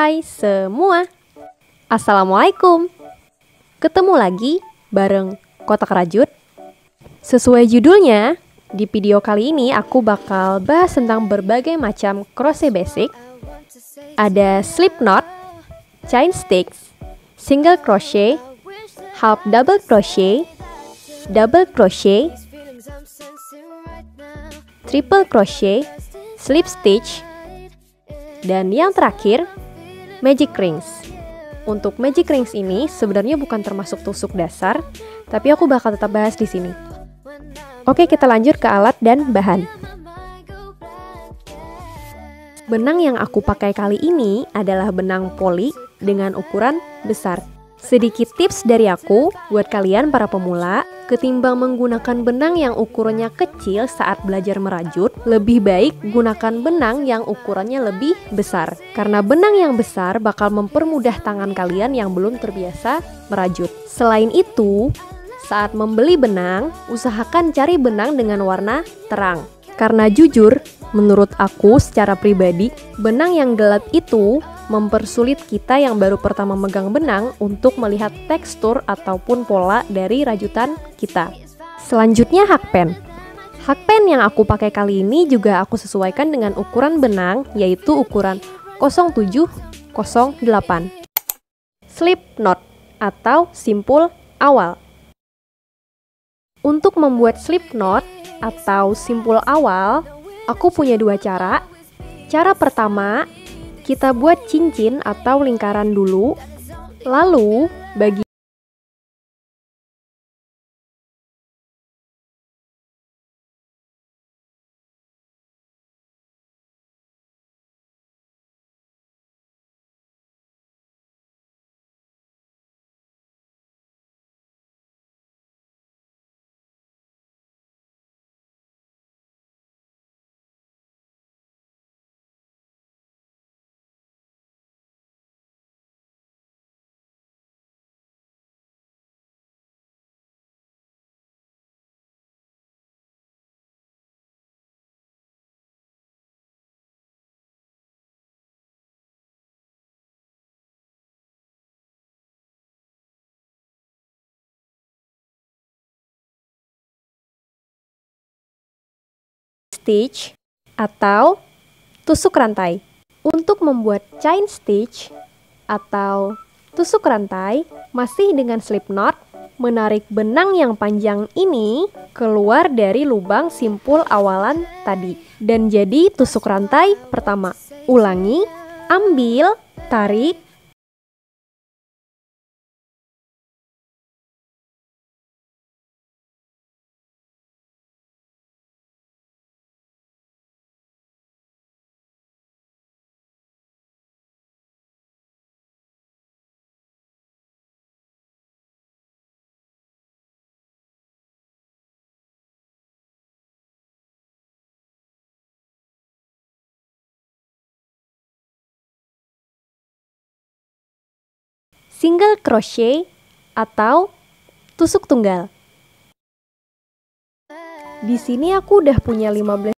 Hai semua, Assalamualaikum Ketemu lagi bareng Kotak Rajut Sesuai judulnya, di video kali ini aku bakal bahas tentang berbagai macam crochet basic Ada slip knot, chain stitch, single crochet, half double crochet, double crochet, triple crochet, slip stitch, dan yang terakhir magic rings. Untuk magic rings ini sebenarnya bukan termasuk tusuk dasar, tapi aku bakal tetap bahas di sini. Oke, kita lanjut ke alat dan bahan. Benang yang aku pakai kali ini adalah benang poli dengan ukuran besar Sedikit tips dari aku buat kalian para pemula, ketimbang menggunakan benang yang ukurannya kecil saat belajar merajut, lebih baik gunakan benang yang ukurannya lebih besar. Karena benang yang besar bakal mempermudah tangan kalian yang belum terbiasa merajut. Selain itu, saat membeli benang, usahakan cari benang dengan warna terang. Karena jujur, menurut aku secara pribadi, benang yang gelap itu mempersulit kita yang baru pertama megang benang untuk melihat tekstur ataupun pola dari rajutan kita. Selanjutnya hakpen. Hakpen yang aku pakai kali ini juga aku sesuaikan dengan ukuran benang yaitu ukuran 0708. Slip knot atau simpul awal. Untuk membuat slip knot atau simpul awal, aku punya dua cara. Cara pertama kita buat cincin atau lingkaran dulu, lalu bagi stitch atau tusuk rantai. Untuk membuat chain stitch atau tusuk rantai, masih dengan slip knot, menarik benang yang panjang ini keluar dari lubang simpul awalan tadi dan jadi tusuk rantai pertama. Ulangi, ambil, tarik, single crochet atau tusuk tunggal. Di sini aku udah punya 15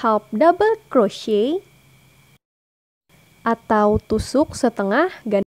half double crochet atau tusuk setengah ganda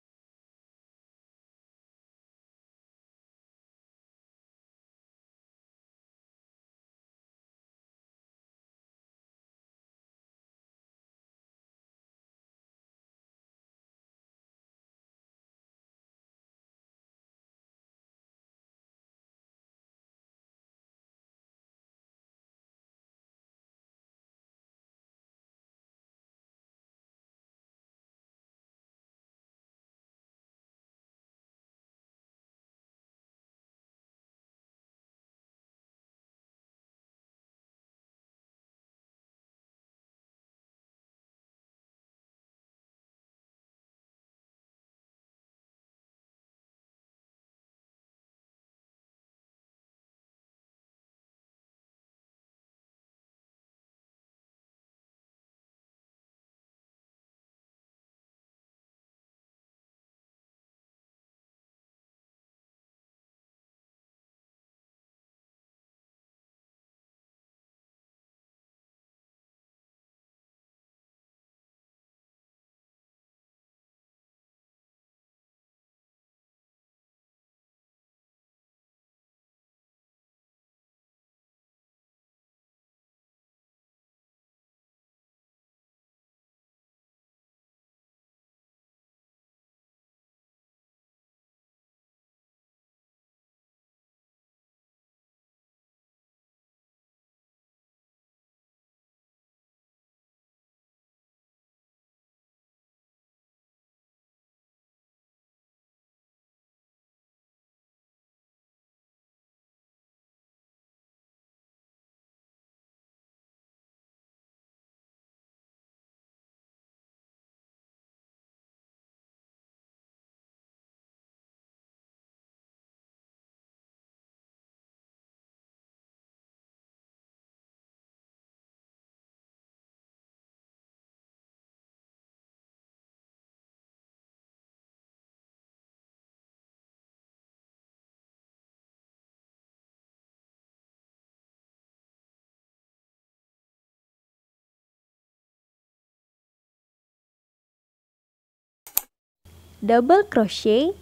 double crochet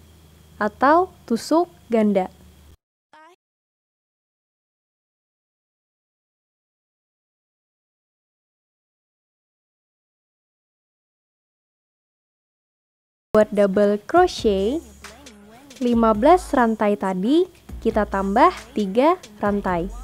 atau tusuk ganda. Buat double crochet, 15 rantai tadi kita tambah 3 rantai.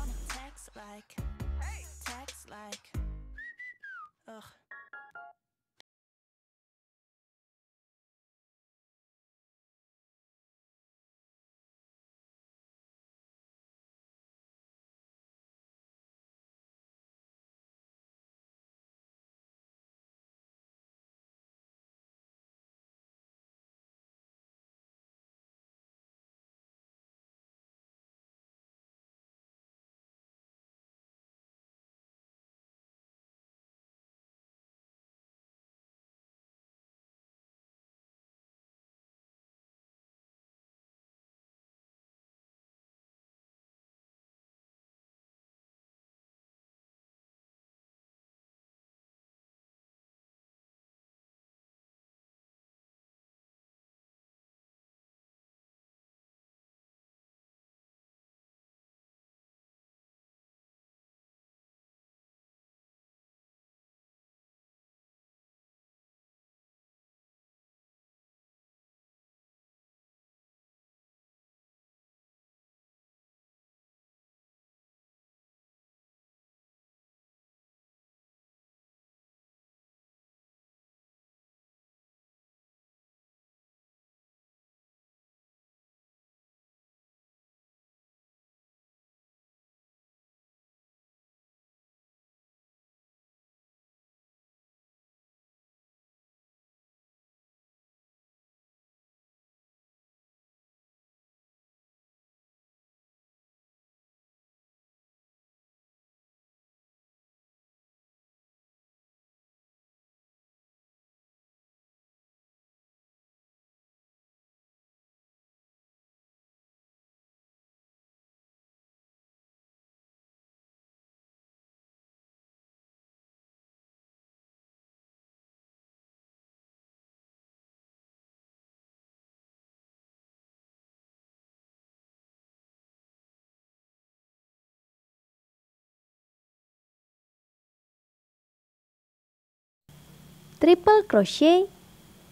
triple crochet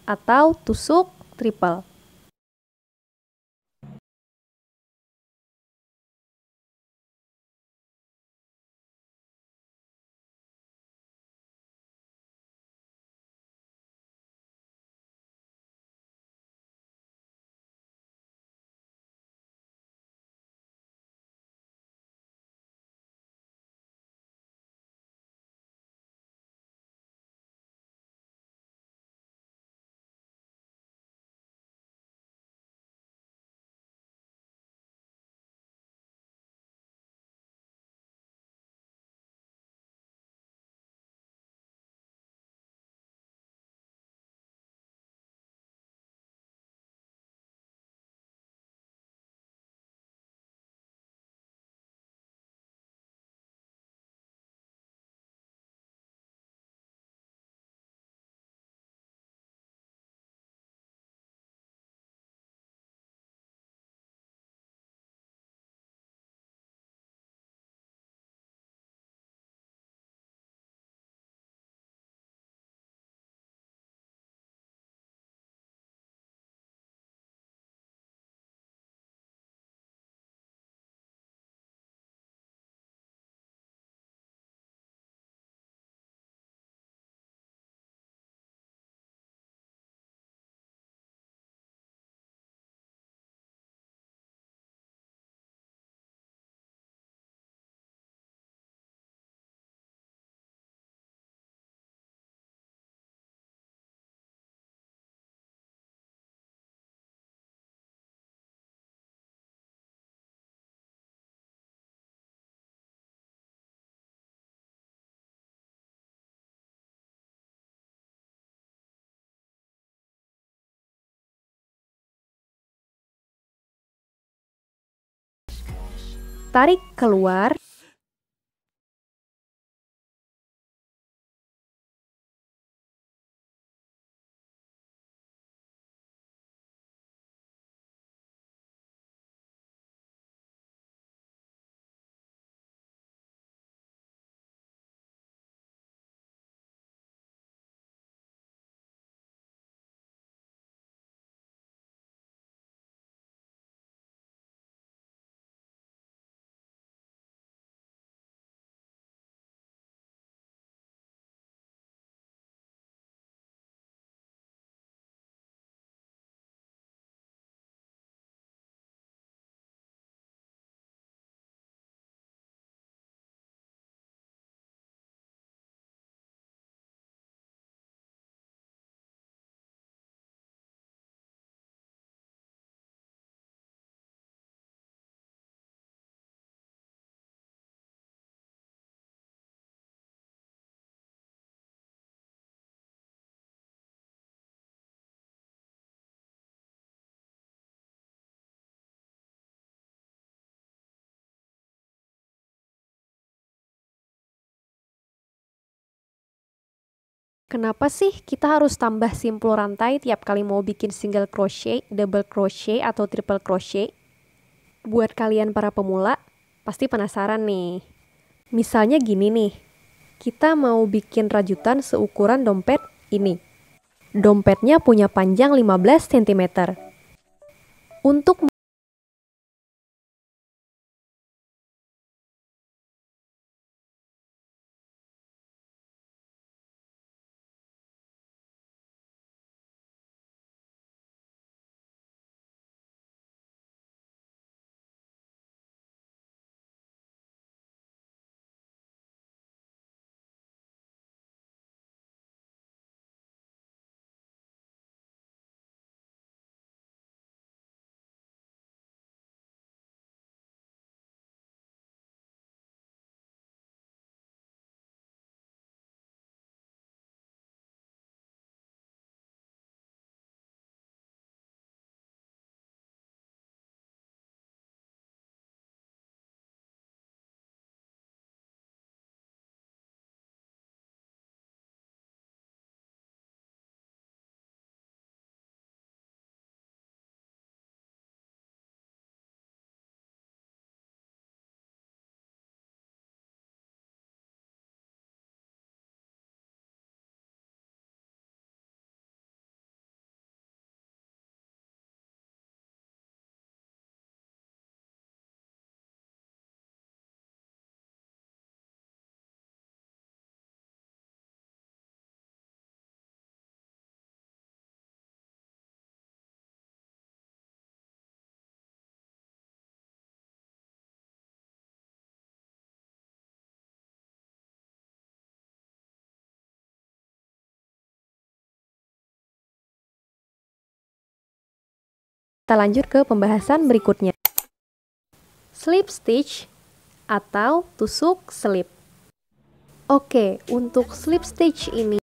atau tusuk triple. tarik keluar Kenapa sih kita harus tambah simpul rantai tiap kali mau bikin single crochet, double crochet, atau triple crochet? Buat kalian para pemula, pasti penasaran nih. Misalnya gini nih, kita mau bikin rajutan seukuran dompet ini. Dompetnya punya panjang 15 cm. Untuk Kita lanjut ke pembahasan berikutnya. Slip stitch atau tusuk selip. Oke, untuk slip stitch ini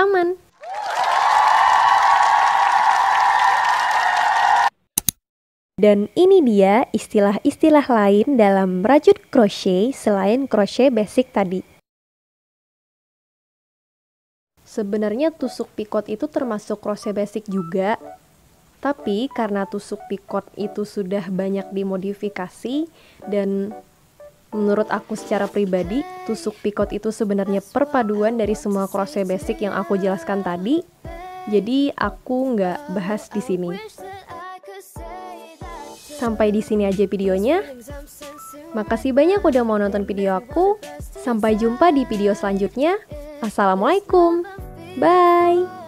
aman. Dan ini dia istilah-istilah lain dalam rajut crochet selain crochet basic tadi. Sebenarnya tusuk picot itu termasuk crochet basic juga, tapi karena tusuk picot itu sudah banyak dimodifikasi dan Menurut aku secara pribadi, tusuk pikot itu sebenarnya perpaduan dari semua crochet basic yang aku jelaskan tadi. Jadi aku nggak bahas di sini. Sampai di sini aja videonya. Makasih banyak udah mau nonton video aku. Sampai jumpa di video selanjutnya. Assalamualaikum. Bye.